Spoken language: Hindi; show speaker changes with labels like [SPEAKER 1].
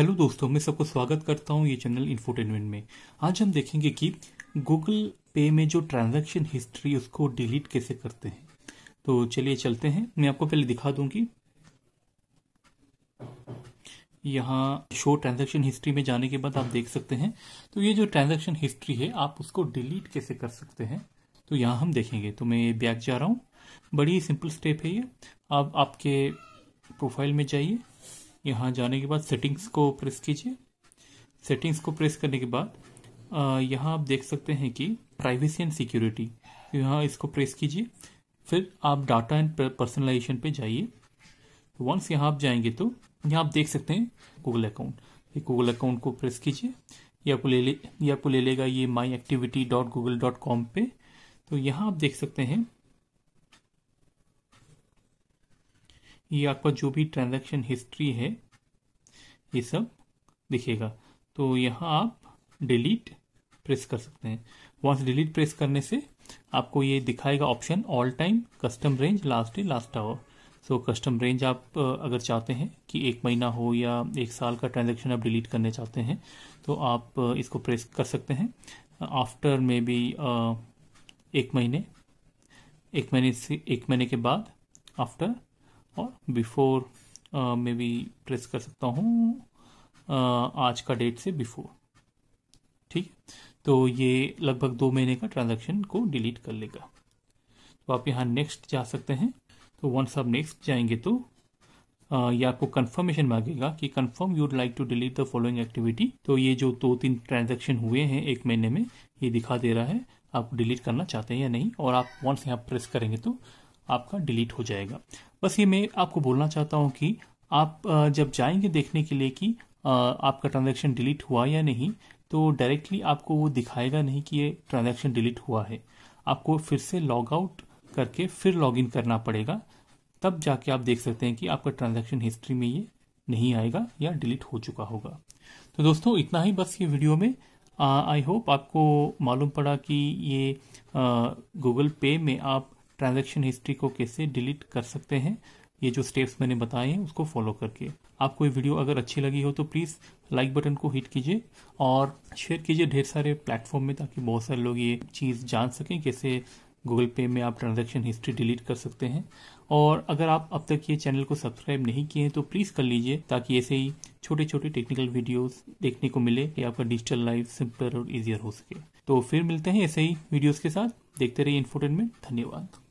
[SPEAKER 1] हेलो दोस्तों मैं सबको स्वागत करता हूँ ये चैनल इन्फोटेनमेंट में आज हम देखेंगे कि गूगल पे में जो ट्रांजैक्शन हिस्ट्री उसको डिलीट कैसे करते हैं तो चलिए चलते हैं मैं आपको पहले दिखा दूंगी यहाँ शो ट्रांजैक्शन हिस्ट्री में जाने के बाद आप देख सकते हैं तो ये जो ट्रांजेक्शन हिस्ट्री है आप उसको डिलीट कैसे कर सकते हैं तो यहाँ हम देखेंगे तो मैं बैक जा रहा हूँ बड़ी सिंपल स्टेप है ये आप आपके प्रोफाइल में जाइए यहाँ जाने के बाद सेटिंग्स को प्रेस कीजिए सेटिंग्स को प्रेस करने के बाद यहाँ आप देख सकते हैं कि प्राइवेसी एंड सिक्योरिटी यहाँ इसको प्रेस कीजिए फिर आप डाटा एंड पर्सनलाइजेशन पे जाइए वंस यहाँ आप जाएंगे तो यहाँ आप देख सकते हैं गूगल अकाउंट गूगल अकाउंट को प्रेस कीजिए ये आपको ले ले ये आपको ले लेगा ये my activity dot Google dot com पे तो यहाँ आप देख सकते हैं ये आपका जो भी ट्रांजैक्शन हिस्ट्री है ये सब दिखेगा तो यहाँ आप डिलीट प्रेस कर सकते हैं वंस डिलीट प्रेस करने से आपको ये दिखाएगा option all time custom range last day last hour so custom range आप अगर चाहते हैं कि एक महीना हो या एक साल का ट्रांजैक्शन आप डिलीट करने चाहते हैं तो आप इसको प्रेस कर सकते हैं आफ्टर मे बी एक महीने एक महीने से एक महीने के बाद आफ्टर और बिफोर uh, में भी प्रेस कर सकता हूँ uh, आज का डेट से बिफोर ठीक तो ये लगभग दो महीने का ट्रांजैक्शन को डिलीट कर लेगा तो आप यहाँ नेक्स्ट जा सकते हैं तो वंस आप नेक्स्ट जाएंगे तो uh, ये आपको कंफर्मेशन मांगेगा कि confirm you'd like to delete the following activity तो ये जो दो तीन ट्रांजैक्शन हुए हैं एक महीने में ये दिखा दे रहा है आप डिलीट करना चाहते हैं या नहीं और आप वंस यहाँ प्रेस करेंगे तो आपका डिलीट हो जाएगा बस ये मैं आपको बोलना चाहता हूँ कि आप जब जाएंगे देखने के लिए कि आपका ट्रांजेक्शन डिलीट हुआ या नहीं तो डायरेक्टली आपको वो दिखाएगा नहीं कि ये ट्रांजेक्शन डिलीट हुआ है आपको फिर से लॉग आउट करके फिर लॉग इन करना पड़ेगा तब जाके आप देख सकते हैं कि आपका ट्रांजेक्शन हिस्ट्री में ये नहीं आएगा या डिलीट हो चुका होगा तो दोस्तों इतना ही बस ये वीडियो में आई होप आपको मालूम पड़ा कि ये गूगल पे में आप ट्रांजेक्शन हिस्ट्री को कैसे डिलीट कर सकते हैं ये जो स्टेप्स मैंने बताए हैं उसको फॉलो करके आपको ये वीडियो अगर अच्छी लगी हो तो प्लीज़ लाइक बटन को हिट कीजिए और शेयर कीजिए ढेर सारे प्लेटफॉर्म में ताकि बहुत सारे लोग ये चीज़ जान सकें कैसे गूगल पे में आप ट्रांजेक्शन हिस्ट्री डिलीट कर सकते हैं और अगर आप अब तक ये चैनल को सब्सक्राइब नहीं किए हैं तो प्लीज़ कर लीजिए ताकि ऐसे ही छोटे छोटे टेक्निकल वीडियोस देखने को मिले कि आपका डिजिटल लाइफ सिंपलर और इजियर हो सके तो फिर मिलते हैं ऐसे ही वीडियोस के साथ देखते रहिए इन्फोटेनमेंट धन्यवाद